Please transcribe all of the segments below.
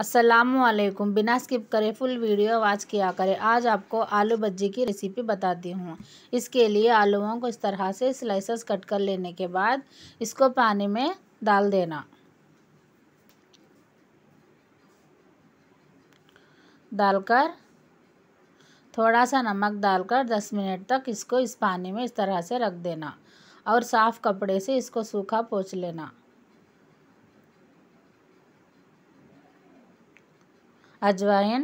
असलकुम बिना स्किप करे फुल वीडियो वाच किया करें आज आपको आलू भज्जी की रेसिपी बताती हूँ इसके लिए आलूओं को इस तरह से स्लाइसेस कट कर लेने के बाद इसको पानी में डाल देना डालकर थोड़ा सा नमक डालकर दस मिनट तक इसको इस पानी में इस तरह से रख देना और साफ़ कपड़े से इसको सूखा पोछ लेना अजवाइन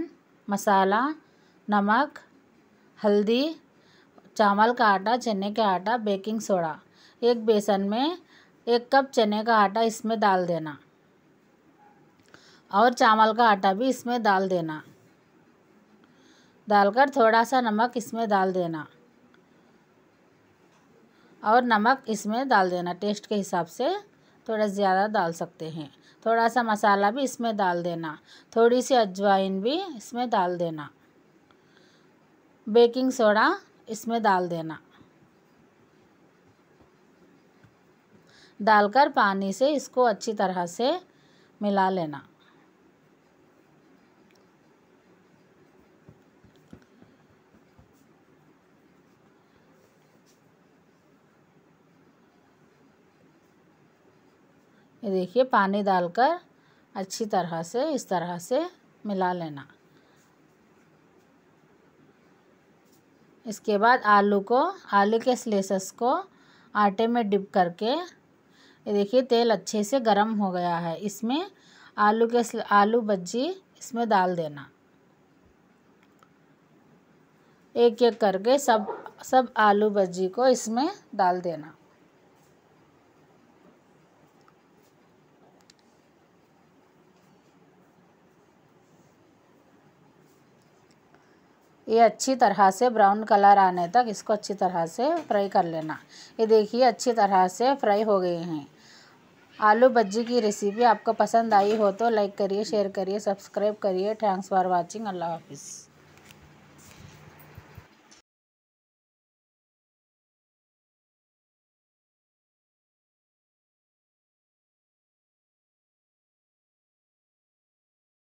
मसाला नमक हल्दी चावल का आटा चने का आटा बेकिंग सोडा एक बेसन में एक कप चने का आटा इसमें डाल देना और चावल का आटा भी इसमें डाल देना डालकर थोड़ा सा नमक इसमें डाल देना और नमक इसमें डाल देना टेस्ट के हिसाब से थोड़ा ज़्यादा डाल सकते हैं थोड़ा सा मसाला भी इसमें डाल देना थोड़ी सी अजवाइन भी इसमें डाल देना बेकिंग सोडा इसमें डाल देना डालकर पानी से इसको अच्छी तरह से मिला लेना ये देखिए पानी डालकर अच्छी तरह से इस तरह से मिला लेना इसके बाद आलू को आलू के स्लेसेस को आटे में डिप करके ये देखिए तेल अच्छे से गर्म हो गया है इसमें आलू के आलू बज्जी इसमें डाल देना एक एक करके सब सब आलू बज्जी को इसमें डाल देना ये अच्छी तरह से ब्राउन कलर आने तक इसको अच्छी तरह से फ्राई कर लेना ये देखिए अच्छी तरह से फ्राई हो गए हैं आलू भज्जी की रेसिपी आपको पसंद आई हो तो लाइक करिए शेयर करिए सब्सक्राइब करिए थैंक्स फॉर वॉचिंग अल्लाह हाफिज़